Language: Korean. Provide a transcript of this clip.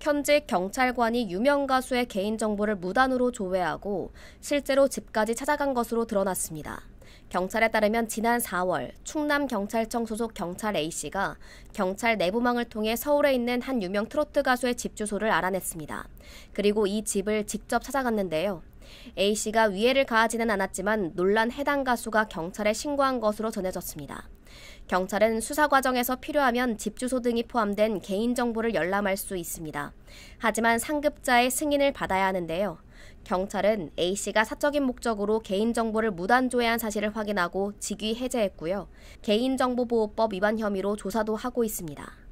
현직 경찰관이 유명 가수의 개인정보를 무단으로 조회하고 실제로 집까지 찾아간 것으로 드러났습니다. 경찰에 따르면 지난 4월 충남경찰청 소속 경찰 A씨가 경찰 내부망을 통해 서울에 있는 한 유명 트로트 가수의 집 주소를 알아냈습니다. 그리고 이 집을 직접 찾아갔는데요. A씨가 위해를 가하지는 않았지만 논란 해당 가수가 경찰에 신고한 것으로 전해졌습니다. 경찰은 수사 과정에서 필요하면 집주소 등이 포함된 개인정보를 열람할 수 있습니다. 하지만 상급자의 승인을 받아야 하는데요. 경찰은 A씨가 사적인 목적으로 개인정보를 무단조회한 사실을 확인하고 직위 해제했고요. 개인정보보호법 위반 혐의로 조사도 하고 있습니다.